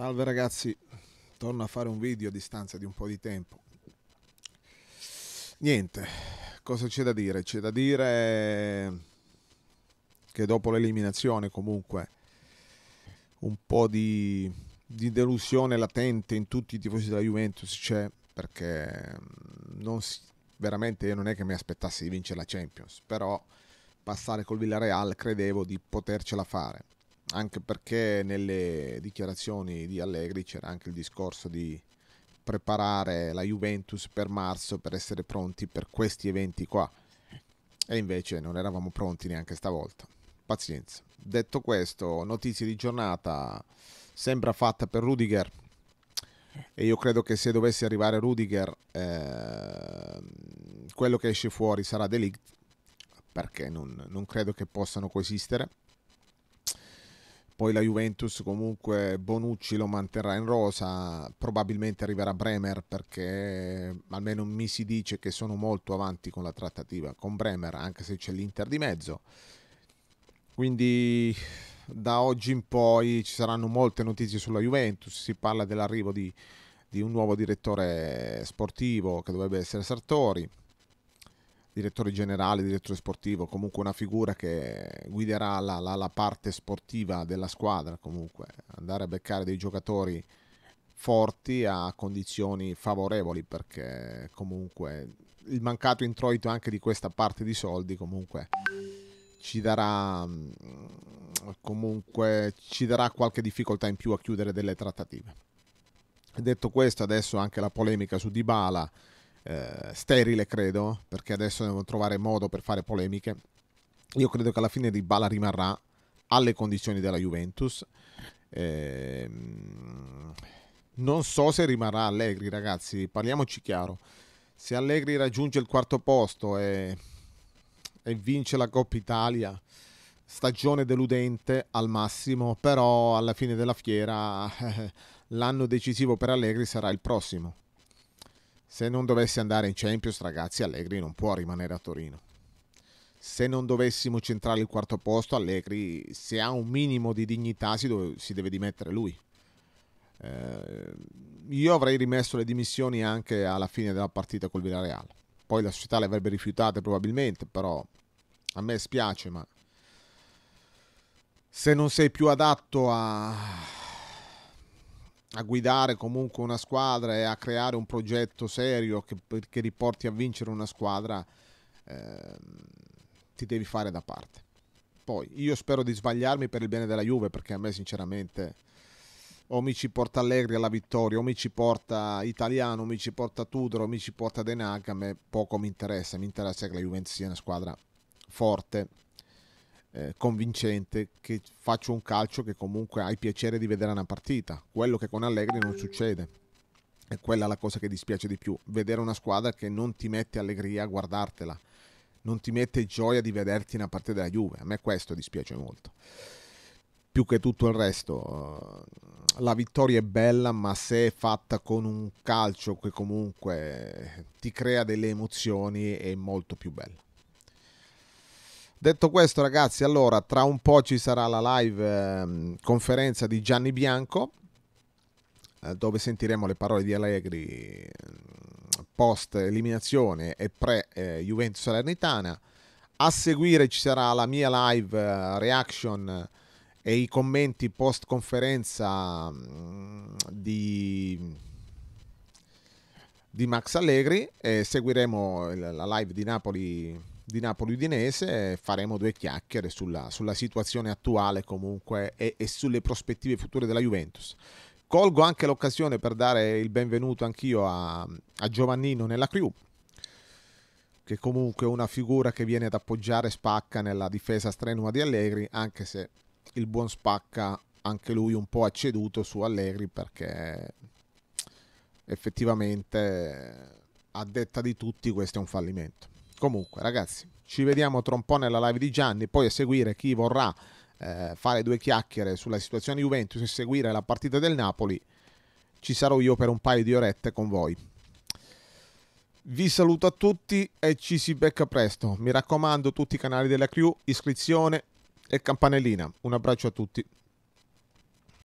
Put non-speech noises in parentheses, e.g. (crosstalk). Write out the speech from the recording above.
Salve ragazzi, torno a fare un video a distanza di un po' di tempo. Niente, cosa c'è da dire? C'è da dire che dopo l'eliminazione comunque un po' di, di delusione latente in tutti i tifosi della Juventus c'è perché mm, non si, veramente io non è che mi aspettassi di vincere la Champions, però passare col Villarreal credevo di potercela fare anche perché nelle dichiarazioni di Allegri c'era anche il discorso di preparare la Juventus per marzo per essere pronti per questi eventi qua e invece non eravamo pronti neanche stavolta pazienza detto questo notizie di giornata sembra fatta per Rudiger e io credo che se dovesse arrivare Rudiger eh, quello che esce fuori sarà Delict perché non, non credo che possano coesistere poi la Juventus comunque Bonucci lo manterrà in rosa, probabilmente arriverà Bremer perché almeno mi si dice che sono molto avanti con la trattativa con Bremer, anche se c'è l'Inter di mezzo. Quindi da oggi in poi ci saranno molte notizie sulla Juventus, si parla dell'arrivo di, di un nuovo direttore sportivo che dovrebbe essere Sartori direttore generale, direttore sportivo, comunque una figura che guiderà la, la, la parte sportiva della squadra, comunque andare a beccare dei giocatori forti a condizioni favorevoli perché comunque il mancato introito anche di questa parte di soldi comunque ci darà mm, comunque ci darà qualche difficoltà in più a chiudere delle trattative detto questo adesso anche la polemica su Dybala eh, sterile, credo, perché adesso devono trovare modo per fare polemiche. Io credo che alla fine di Bala rimarrà alle condizioni della Juventus. Eh, non so se rimarrà Allegri, ragazzi, parliamoci chiaro. Se Allegri raggiunge il quarto posto e, e vince la Coppa Italia, stagione deludente al massimo, però alla fine della fiera eh, (laughs) l'anno decisivo per Allegri sarà il prossimo. Se non dovessi andare in Champions, ragazzi, Allegri non può rimanere a Torino. Se non dovessimo centrare il quarto posto, Allegri, se ha un minimo di dignità, si, dove, si deve dimettere lui. Eh, io avrei rimesso le dimissioni anche alla fine della partita col Villarreal. Poi la società le avrebbe rifiutate probabilmente, però a me spiace, ma se non sei più adatto a a guidare comunque una squadra e a creare un progetto serio che, che riporti a vincere una squadra, eh, ti devi fare da parte. Poi io spero di sbagliarmi per il bene della Juve perché a me sinceramente o mi ci porta Allegri alla vittoria, o mi ci porta Italiano, o mi ci porta Tudor, o mi ci porta Denag, a me poco mi interessa, mi interessa che la Juventus sia una squadra forte, eh, convincente che faccio un calcio che comunque hai piacere di vedere una partita. Quello che con Allegri non succede. E quella è la cosa che dispiace di più. Vedere una squadra che non ti mette allegria a guardartela. Non ti mette gioia di vederti una partita della Juve. A me questo dispiace molto. Più che tutto il resto, eh, la vittoria è bella, ma se è fatta con un calcio che comunque ti crea delle emozioni è molto più bella. Detto questo, ragazzi, allora tra un po' ci sarà la live eh, conferenza di Gianni Bianco, eh, dove sentiremo le parole di Allegri ehm, post eliminazione e pre eh, Juventus Salernitana. A seguire ci sarà la mia live eh, reaction eh, e i commenti post conferenza mm, di di Max Allegri e seguiremo la live di Napoli di Napoli-Udinese faremo due chiacchiere sulla, sulla situazione attuale comunque e, e sulle prospettive future della Juventus. Colgo anche l'occasione per dare il benvenuto anch'io a, a, Giovannino nella crew, che comunque è una figura che viene ad appoggiare Spacca nella difesa strenua di Allegri, anche se il buon Spacca, anche lui un po' ha ceduto su Allegri perché effettivamente a detta di tutti questo è un fallimento. Comunque, ragazzi, ci vediamo tra un po' nella live di Gianni, poi a seguire chi vorrà eh, fare due chiacchiere sulla situazione Juventus e seguire la partita del Napoli. Ci sarò io per un paio di orette con voi. Vi saluto a tutti e ci si becca presto. Mi raccomando, tutti i canali della crew, iscrizione e campanellina. Un abbraccio a tutti.